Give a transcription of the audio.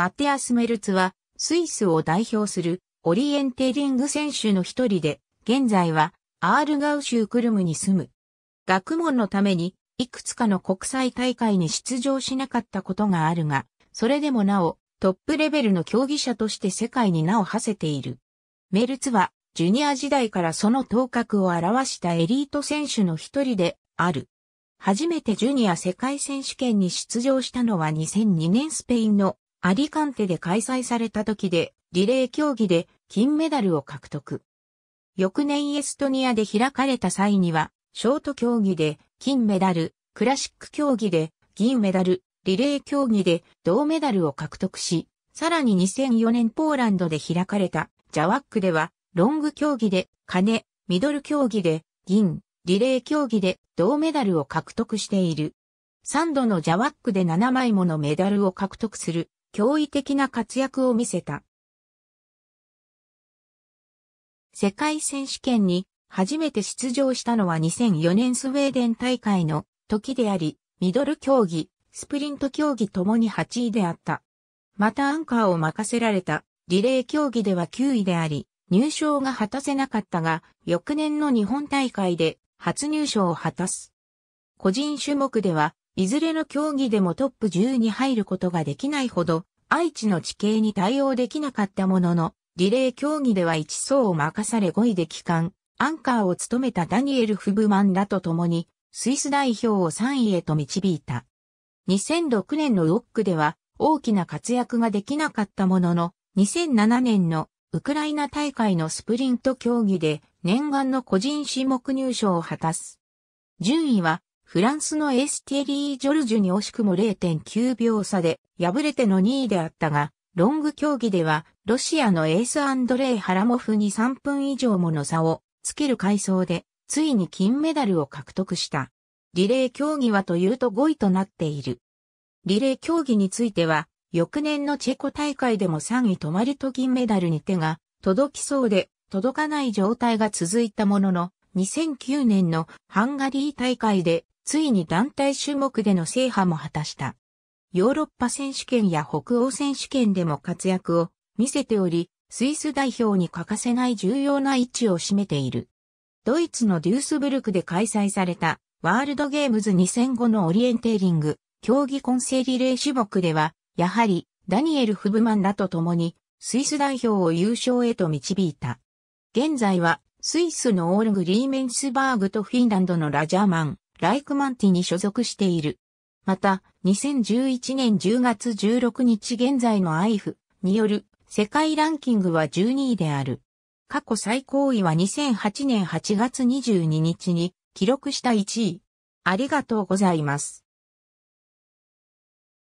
マテアス・メルツは、スイスを代表するオリエンテーリング選手の一人で、現在はアールガウ州クルムに住む。学問のために、いくつかの国際大会に出場しなかったことがあるが、それでもなお、トップレベルの競技者として世界に名を馳せている。メルツは、ジュニア時代からその頭角を表したエリート選手の一人である。初めてジュニア世界選手権に出場したのは2002年スペインのアリカンテで開催された時で、リレー競技で金メダルを獲得。翌年エストニアで開かれた際には、ショート競技で金メダル、クラシック競技で銀メダル、リレー競技で銅メダルを獲得し、さらに2004年ポーランドで開かれたジャワックでは、ロング競技で金、ミドル競技で銀、リレー競技で銅メダルを獲得している。3度のジャワックで7枚ものメダルを獲得する驚異的な活躍を見せた。世界選手権に初めて出場したのは2004年スウェーデン大会の時であり、ミドル競技、スプリント競技ともに8位であった。またアンカーを任せられたリレー競技では9位であり、入賞が果たせなかったが、翌年の日本大会で初入賞を果たす。個人種目ではいずれの競技でもトップ10に入ることができないほど、愛知の地形に対応できなかったものの、リレー競技では1走を任され5位で帰還、アンカーを務めたダニエル・フブマンらと共に、スイス代表を3位へと導いた。2006年のロックでは大きな活躍ができなかったものの、2007年のウクライナ大会のスプリント競技で念願の個人種目入賞を果たす。順位はフランスのエスティリー・ジョルジュに惜しくも0.9秒差で敗れての2位であったが、ロング競技ではロシアのエースアンドレイ・ハラモフに3分以上もの差をつける回想で、ついに金メダルを獲得した。リレー競技はというと5位となっている。リレー競技については、翌年のチェコ大会でも3位止まると銀メダルに手が届きそうで、届かない状態が続いたものの、2009年のハンガリー大会でついに団体種目での制覇も果たした。ヨーロッパ選手権や北欧選手権でも活躍を見せており、スイス代表に欠かせない重要な位置を占めている。ドイツのデュースブルクで開催されたワールドゲームズ2005のオリエンテーリング競技混成リレー種目では、やはりダニエル・フブマンらと共にスイス代表を優勝へと導いた。現在はスイスのオールグリーメンスバーグとフィンランドのラジャーマン、ライクマンティに所属している。また、2011年10月16日現在の IF による世界ランキングは12位である。過去最高位は2008年8月22日に記録した1位。ありがとうございます。